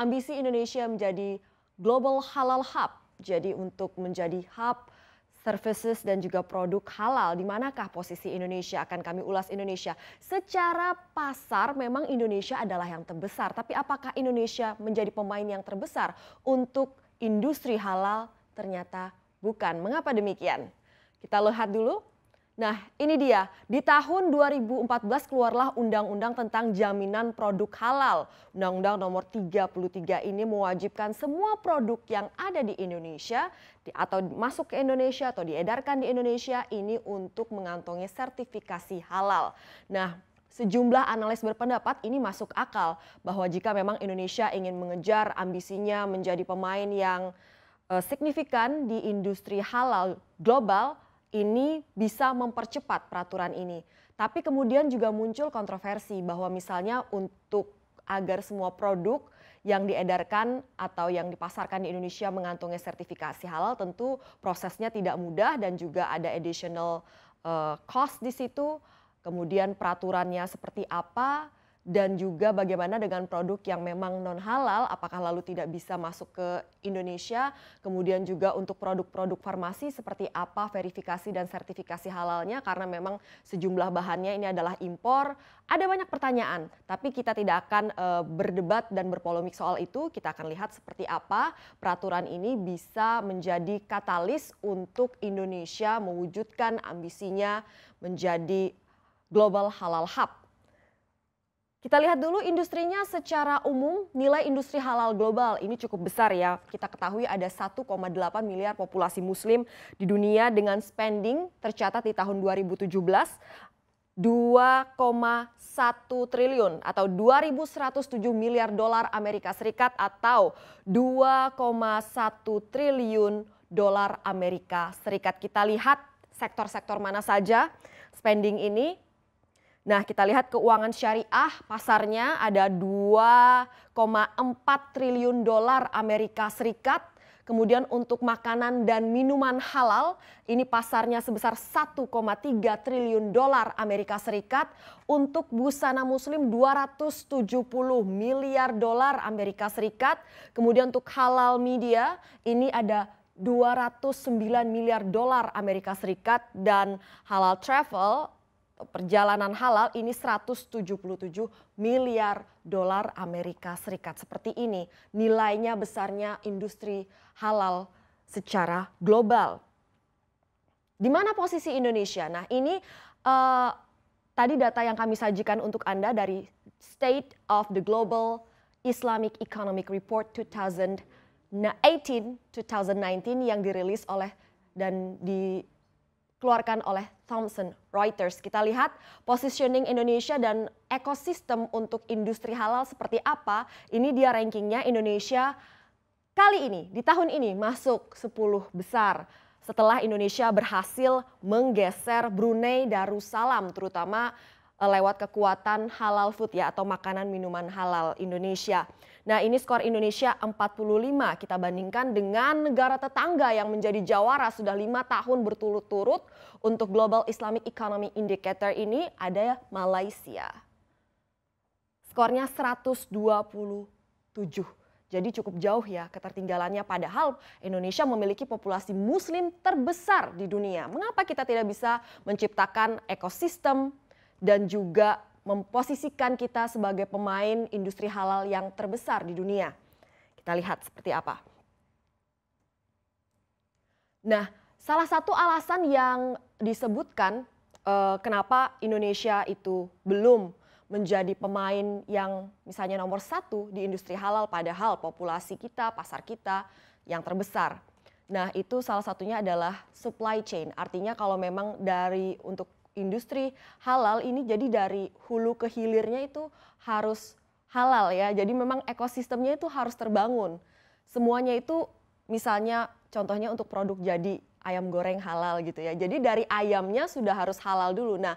ambisi Indonesia menjadi Global Halal Hub. Jadi untuk menjadi hub services dan juga produk halal. Di manakah posisi Indonesia? Akan kami ulas Indonesia. Secara pasar memang Indonesia adalah yang terbesar. Tapi apakah Indonesia menjadi pemain yang terbesar untuk industri halal? Ternyata bukan. Mengapa demikian? Kita lihat dulu Nah, ini dia. Di tahun 2014 keluarlah undang-undang tentang jaminan produk halal. Undang-undang nomor 33 ini mewajibkan semua produk yang ada di Indonesia atau masuk ke Indonesia atau diedarkan di Indonesia ini untuk mengantongi sertifikasi halal. Nah, Sejumlah analis berpendapat ini masuk akal bahwa jika memang Indonesia ingin mengejar ambisinya menjadi pemain yang eh, signifikan di industri halal global, ini bisa mempercepat peraturan ini. Tapi kemudian juga muncul kontroversi bahwa misalnya untuk agar semua produk yang diedarkan atau yang dipasarkan di Indonesia mengantungi sertifikasi halal tentu prosesnya tidak mudah dan juga ada additional uh, cost di situ. Kemudian peraturannya seperti apa, dan juga bagaimana dengan produk yang memang non halal apakah lalu tidak bisa masuk ke Indonesia kemudian juga untuk produk-produk farmasi seperti apa verifikasi dan sertifikasi halalnya karena memang sejumlah bahannya ini adalah impor ada banyak pertanyaan tapi kita tidak akan e, berdebat dan berpolemik soal itu kita akan lihat seperti apa peraturan ini bisa menjadi katalis untuk Indonesia mewujudkan ambisinya menjadi global halal hub kita lihat dulu industrinya secara umum nilai industri halal global ini cukup besar ya. Kita ketahui ada 1,8 miliar populasi muslim di dunia dengan spending tercatat di tahun 2017 2,1 triliun atau 2.107 miliar dolar Amerika Serikat atau 2,1 triliun dolar Amerika Serikat. Kita lihat sektor-sektor mana saja spending ini Nah, kita lihat keuangan syariah pasarnya ada 2,4 triliun dolar Amerika Serikat. Kemudian untuk makanan dan minuman halal, ini pasarnya sebesar 1,3 triliun dolar Amerika Serikat. Untuk busana muslim 270 miliar dolar Amerika Serikat. Kemudian untuk halal media, ini ada 209 miliar dolar Amerika Serikat dan halal travel perjalanan halal ini 177 miliar dolar Amerika Serikat. Seperti ini nilainya besarnya industri halal secara global. Di mana posisi Indonesia? Nah ini uh, tadi data yang kami sajikan untuk Anda dari State of the Global Islamic Economic Report 2018 2019 yang dirilis oleh dan dikeluarkan oleh Thomson Reuters. Kita lihat positioning Indonesia dan ekosistem untuk industri halal seperti apa. Ini dia rankingnya Indonesia kali ini, di tahun ini masuk 10 besar. Setelah Indonesia berhasil menggeser Brunei Darussalam terutama Eh, lewat kekuatan halal food ya atau makanan minuman halal Indonesia. Nah ini skor Indonesia 45 kita bandingkan dengan negara tetangga yang menjadi jawara sudah lima tahun berturut-turut untuk Global Islamic Economy Indicator ini ada Malaysia. Skornya 127. Jadi cukup jauh ya ketertinggalannya padahal Indonesia memiliki populasi muslim terbesar di dunia. Mengapa kita tidak bisa menciptakan ekosistem dan juga memposisikan kita sebagai pemain industri halal yang terbesar di dunia. Kita lihat seperti apa. Nah, salah satu alasan yang disebutkan eh, kenapa Indonesia itu belum menjadi pemain yang misalnya nomor satu di industri halal padahal populasi kita, pasar kita yang terbesar. Nah itu salah satunya adalah supply chain. Artinya kalau memang dari untuk industri halal ini jadi dari hulu ke hilirnya itu harus halal ya. Jadi memang ekosistemnya itu harus terbangun. Semuanya itu misalnya contohnya untuk produk jadi ayam goreng halal gitu ya. Jadi dari ayamnya sudah harus halal dulu. Nah,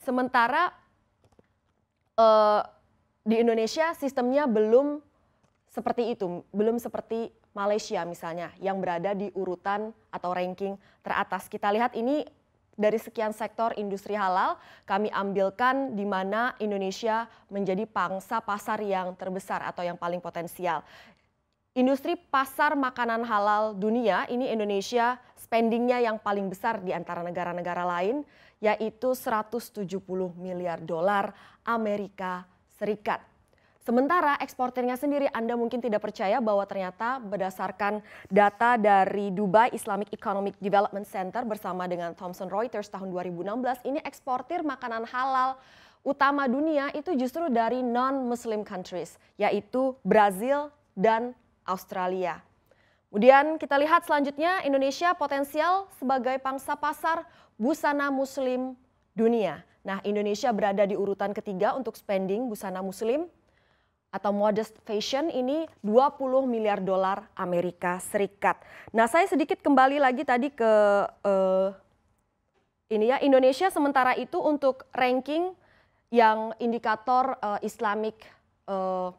sementara uh, di Indonesia sistemnya belum seperti itu, belum seperti Malaysia misalnya yang berada di urutan atau ranking teratas. Kita lihat ini dari sekian sektor industri halal kami ambilkan di mana Indonesia menjadi pangsa pasar yang terbesar atau yang paling potensial. Industri pasar makanan halal dunia ini Indonesia spendingnya yang paling besar di antara negara-negara lain yaitu 170 miliar dolar Amerika Serikat. Sementara eksporternya sendiri Anda mungkin tidak percaya bahwa ternyata berdasarkan data dari Dubai Islamic Economic Development Center bersama dengan Thomson Reuters tahun 2016 ini eksportir makanan halal utama dunia itu justru dari non-muslim countries yaitu Brazil dan Australia. Kemudian kita lihat selanjutnya Indonesia potensial sebagai pangsa pasar busana muslim dunia. Nah, Indonesia berada di urutan ketiga untuk spending busana muslim atau modest fashion ini 20 miliar dolar Amerika Serikat. Nah, saya sedikit kembali lagi tadi ke uh, ini ya Indonesia sementara itu untuk ranking yang indikator uh, Islamic uh,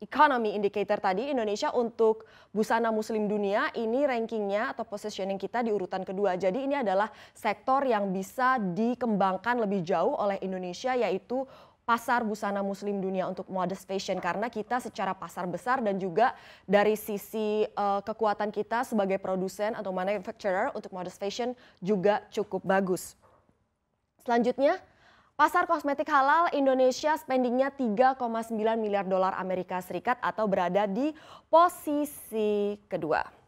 Economy Indicator tadi Indonesia untuk busana muslim dunia ini rankingnya atau positioning kita di urutan kedua. Jadi ini adalah sektor yang bisa dikembangkan lebih jauh oleh Indonesia yaitu pasar busana muslim dunia untuk modest fashion karena kita secara pasar besar dan juga dari sisi uh, kekuatan kita sebagai produsen atau manufacturer untuk modest fashion juga cukup bagus. Selanjutnya, pasar kosmetik halal Indonesia spendingnya 3,9 miliar dolar Amerika Serikat atau berada di posisi kedua.